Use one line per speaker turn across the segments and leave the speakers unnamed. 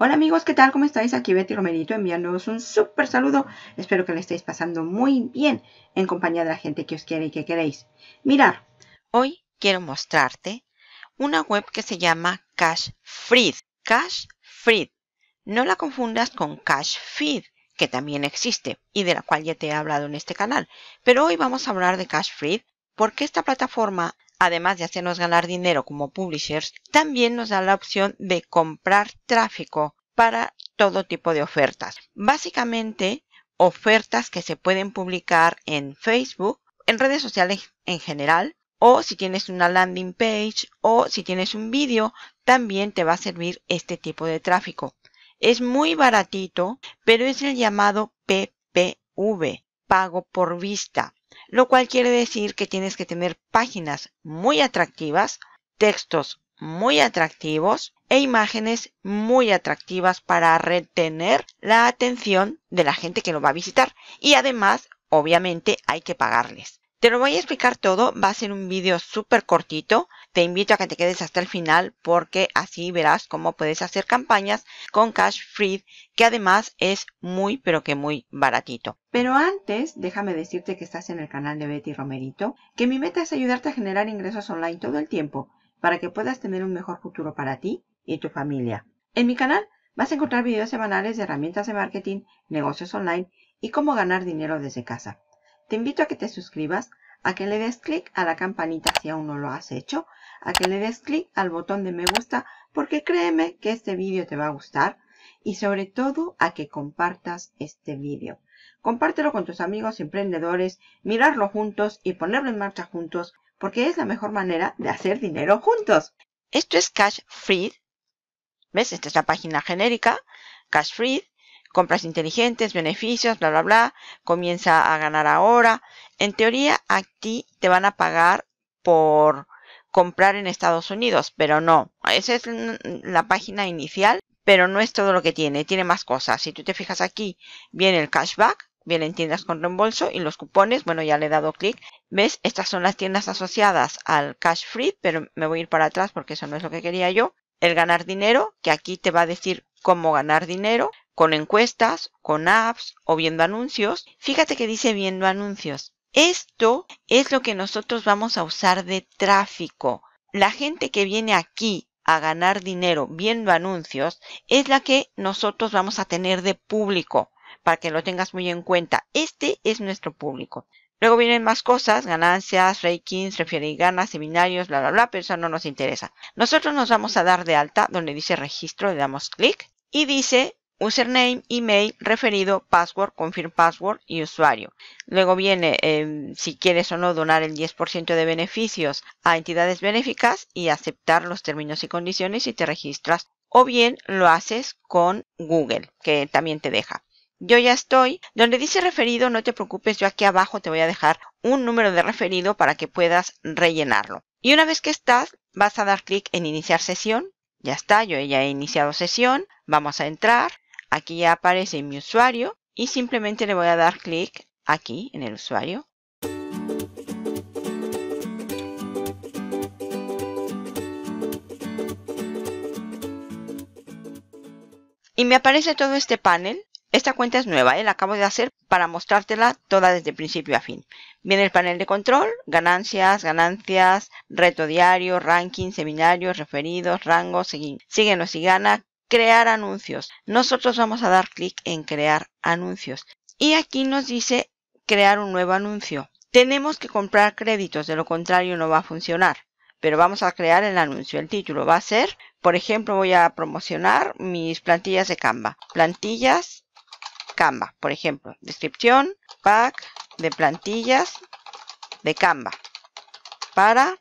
Hola amigos, ¿qué tal? ¿Cómo estáis? Aquí Betty Romerito enviándoos un súper saludo. Espero que le estéis pasando muy bien en compañía de la gente que os quiere y que queréis. Mirar, hoy quiero mostrarte una web que se llama Cash Feed. Cash No la confundas con Cash que también existe y de la cual ya te he hablado en este canal. Pero hoy vamos a hablar de Cash porque esta plataforma además de hacernos ganar dinero como publishers, también nos da la opción de comprar tráfico para todo tipo de ofertas. Básicamente, ofertas que se pueden publicar en Facebook, en redes sociales en general, o si tienes una landing page o si tienes un vídeo, también te va a servir este tipo de tráfico. Es muy baratito, pero es el llamado PPV, pago por vista lo cual quiere decir que tienes que tener páginas muy atractivas, textos muy atractivos e imágenes muy atractivas para retener la atención de la gente que lo va a visitar. Y además, obviamente, hay que pagarles. Te lo voy a explicar todo, va a ser un vídeo súper cortito. Te invito a que te quedes hasta el final porque así verás cómo puedes hacer campañas con Cash Free, que además es muy pero que muy baratito. Pero antes, déjame decirte que estás en el canal de Betty Romerito, que mi meta es ayudarte a generar ingresos online todo el tiempo para que puedas tener un mejor futuro para ti y tu familia. En mi canal vas a encontrar videos semanales de herramientas de marketing, negocios online y cómo ganar dinero desde casa. Te invito a que te suscribas, a que le des clic a la campanita si aún no lo has hecho, a que le des clic al botón de me gusta porque créeme que este vídeo te va a gustar y sobre todo a que compartas este vídeo. Compártelo con tus amigos emprendedores, mirarlo juntos y ponerlo en marcha juntos porque es la mejor manera de hacer dinero juntos. Esto es Cash Free. ¿Ves? Esta es la página genérica, Cash Free compras inteligentes, beneficios, bla, bla, bla, comienza a ganar ahora. En teoría, aquí te van a pagar por comprar en Estados Unidos, pero no. Esa es la página inicial, pero no es todo lo que tiene, tiene más cosas. Si tú te fijas aquí, viene el cashback, vienen tiendas con reembolso y los cupones, bueno, ya le he dado clic. ¿Ves? Estas son las tiendas asociadas al cash free, pero me voy a ir para atrás porque eso no es lo que quería yo. El ganar dinero, que aquí te va a decir cómo ganar dinero, con encuestas, con apps o viendo anuncios. Fíjate que dice viendo anuncios. Esto es lo que nosotros vamos a usar de tráfico. La gente que viene aquí a ganar dinero viendo anuncios es la que nosotros vamos a tener de público, para que lo tengas muy en cuenta. Este es nuestro público. Luego vienen más cosas, ganancias, rankings, refiere y ganas, seminarios, bla, bla, bla, pero eso no nos interesa. Nosotros nos vamos a dar de alta donde dice registro, le damos clic y dice username, email, referido, password, confirm password y usuario. Luego viene em, si quieres o no donar el 10% de beneficios a entidades benéficas y aceptar los términos y condiciones y te registras. O bien lo haces con Google, que también te deja. Yo ya estoy. Donde dice referido, no te preocupes, yo aquí abajo te voy a dejar un número de referido para que puedas rellenarlo. Y una vez que estás, vas a dar clic en iniciar sesión. Ya está, yo ya he iniciado sesión. Vamos a entrar. Aquí ya aparece mi usuario y simplemente le voy a dar clic aquí en el usuario. Y me aparece todo este panel. Esta cuenta es nueva, ¿eh? la acabo de hacer para mostrártela toda desde principio a fin. Viene el panel de control, ganancias, ganancias, reto diario, ranking, seminarios, referidos, rangos, síguenos síguenos y gana, crear anuncios. Nosotros vamos a dar clic en crear anuncios. Y aquí nos dice crear un nuevo anuncio. Tenemos que comprar créditos, de lo contrario no va a funcionar. Pero vamos a crear el anuncio. El título va a ser, por ejemplo, voy a promocionar mis plantillas de Canva. Plantillas Canva, por ejemplo. Descripción, pack de plantillas de Canva para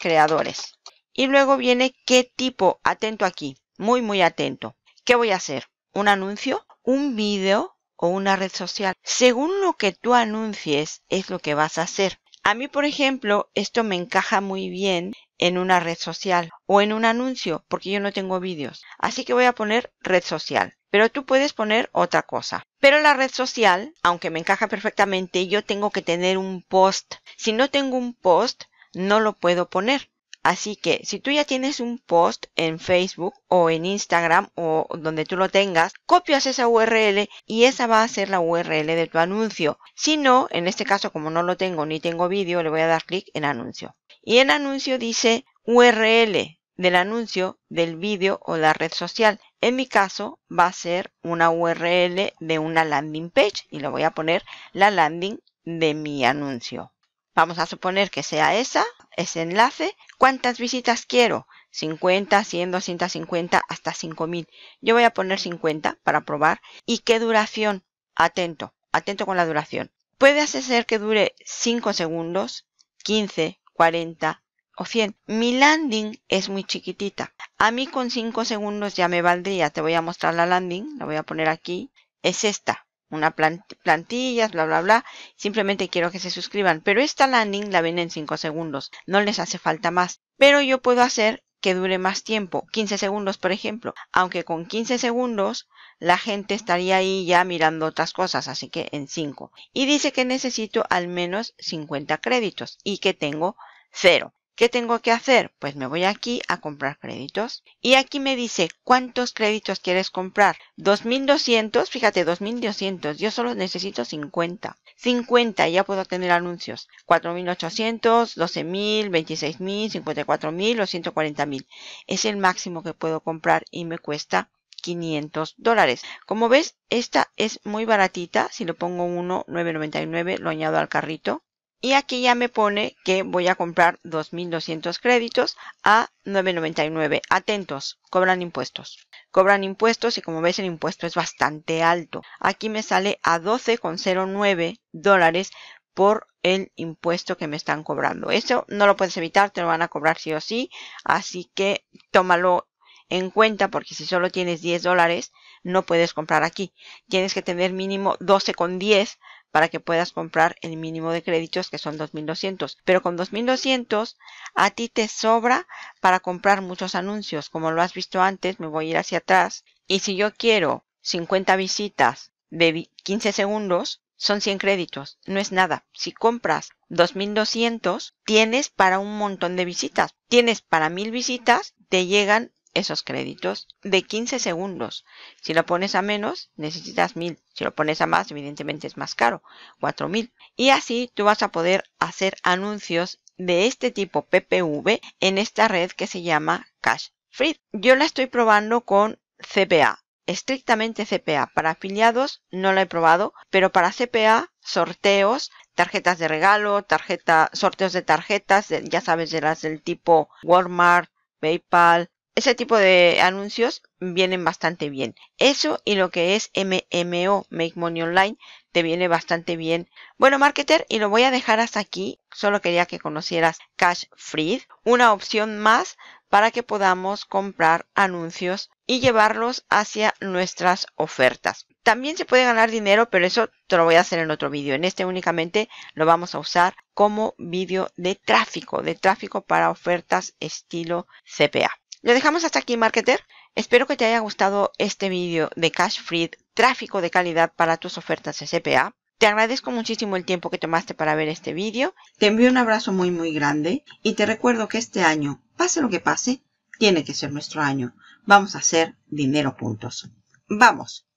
creadores. Y luego viene qué tipo, atento aquí, muy, muy atento. ¿Qué voy a hacer? ¿Un anuncio? ¿Un vídeo? ¿O una red social? Según lo que tú anuncies es lo que vas a hacer. A mí, por ejemplo, esto me encaja muy bien en una red social o en un anuncio, porque yo no tengo vídeos. Así que voy a poner red social. Pero tú puedes poner otra cosa. Pero la red social, aunque me encaja perfectamente, yo tengo que tener un post. Si no tengo un post, no lo puedo poner. Así que si tú ya tienes un post en Facebook o en Instagram o donde tú lo tengas, copias esa URL y esa va a ser la URL de tu anuncio. Si no, en este caso como no lo tengo ni tengo vídeo, le voy a dar clic en anuncio. Y en anuncio dice URL del anuncio, del vídeo o la red social. En mi caso va a ser una URL de una landing page y le voy a poner la landing de mi anuncio. Vamos a suponer que sea esa ese enlace, cuántas visitas quiero, 50, 100, 250, hasta 5000. Yo voy a poner 50 para probar. ¿Y qué duración? Atento, atento con la duración. Puede hacer que dure 5 segundos, 15, 40 o 100. Mi landing es muy chiquitita. A mí con 5 segundos ya me valdría. Te voy a mostrar la landing, la voy a poner aquí. Es esta una plantilla, bla, bla, bla. Simplemente quiero que se suscriban. Pero esta landing la ven en 5 segundos. No les hace falta más. Pero yo puedo hacer que dure más tiempo, 15 segundos por ejemplo, aunque con 15 segundos la gente estaría ahí ya mirando otras cosas, así que en 5. Y dice que necesito al menos 50 créditos y que tengo 0. ¿Qué tengo que hacer? Pues me voy aquí a comprar créditos y aquí me dice cuántos créditos quieres comprar. 2200, fíjate, 2200, yo solo necesito 50. 50 ya puedo tener anuncios. 4800, 12000, 26000, 54000 o 140000. Es el máximo que puedo comprar y me cuesta 500 dólares. Como ves, esta es muy baratita. Si lo pongo 1,999, lo añado al carrito. Y aquí ya me pone que voy a comprar 2.200 créditos a 9.99. Atentos, cobran impuestos. Cobran impuestos y como ves el impuesto es bastante alto. Aquí me sale a 12,09 dólares por el impuesto que me están cobrando. Eso no lo puedes evitar, te lo van a cobrar sí o sí. Así que tómalo en cuenta porque si solo tienes 10 dólares no puedes comprar aquí. Tienes que tener mínimo 12,10 para que puedas comprar el mínimo de créditos que son 2.200. Pero con 2.200 a ti te sobra para comprar muchos anuncios. Como lo has visto antes, me voy a ir hacia atrás. Y si yo quiero 50 visitas de 15 segundos, son 100 créditos. No es nada. Si compras 2.200, tienes para un montón de visitas. Tienes para 1.000 visitas, te llegan esos créditos de 15 segundos. Si lo pones a menos, necesitas 1000. Si lo pones a más, evidentemente es más caro, 4000. Y así tú vas a poder hacer anuncios de este tipo PPV en esta red que se llama Cash Free. Yo la estoy probando con CPA, estrictamente CPA. Para afiliados no la he probado, pero para CPA, sorteos, tarjetas de regalo, tarjeta, sorteos de tarjetas, ya sabes, de las del tipo Walmart, PayPal, ese tipo de anuncios vienen bastante bien. Eso y lo que es MMO, Make Money Online, te viene bastante bien. Bueno, marketer, y lo voy a dejar hasta aquí. Solo quería que conocieras Cash Free, una opción más para que podamos comprar anuncios y llevarlos hacia nuestras ofertas. También se puede ganar dinero, pero eso te lo voy a hacer en otro vídeo. En este únicamente lo vamos a usar como vídeo de tráfico, de tráfico para ofertas estilo CPA. Lo dejamos hasta aquí, Marketer. Espero que te haya gustado este vídeo de Cash Free, tráfico de calidad para tus ofertas SPA. Te agradezco muchísimo el tiempo que tomaste para ver este vídeo. Te envío un abrazo muy muy grande y te recuerdo que este año, pase lo que pase, tiene que ser nuestro año. Vamos a hacer dinero juntos. ¡Vamos!